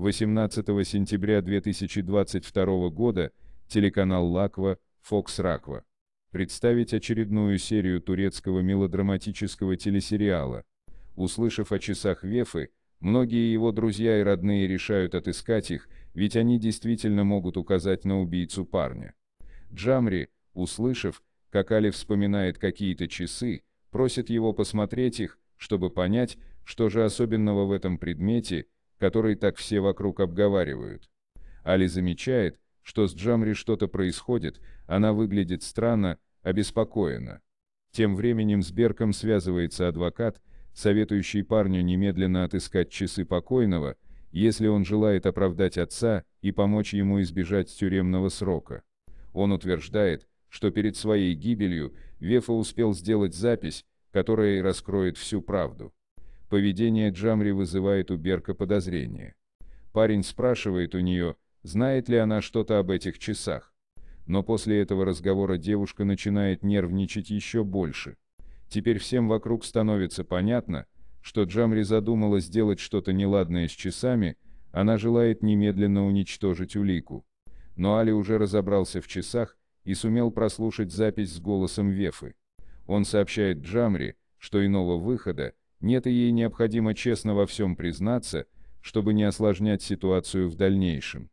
18 сентября 2022 года телеканал «Лаква» Фокс Раква представить очередную серию турецкого мелодраматического телесериала. Услышав о часах Вефы, многие его друзья и родные решают отыскать их, ведь они действительно могут указать на убийцу парня. Джамри, услышав, как Али вспоминает какие-то часы, просит его посмотреть их, чтобы понять, что же особенного в этом предмете, который так все вокруг обговаривают. Али замечает, что с Джамри что-то происходит, она выглядит странно, обеспокоена. Тем временем с Берком связывается адвокат, советующий парню немедленно отыскать часы покойного, если он желает оправдать отца и помочь ему избежать тюремного срока. Он утверждает, что перед своей гибелью Вефа успел сделать запись, которая и раскроет всю правду. Поведение Джамри вызывает у Берка подозрения. Парень спрашивает у нее, знает ли она что-то об этих часах. Но после этого разговора девушка начинает нервничать еще больше. Теперь всем вокруг становится понятно, что Джамри задумала сделать что-то неладное с часами, она желает немедленно уничтожить улику. Но Али уже разобрался в часах и сумел прослушать запись с голосом Вефы. Он сообщает Джамри, что иного выхода, нет, и ей необходимо честно во всем признаться, чтобы не осложнять ситуацию в дальнейшем.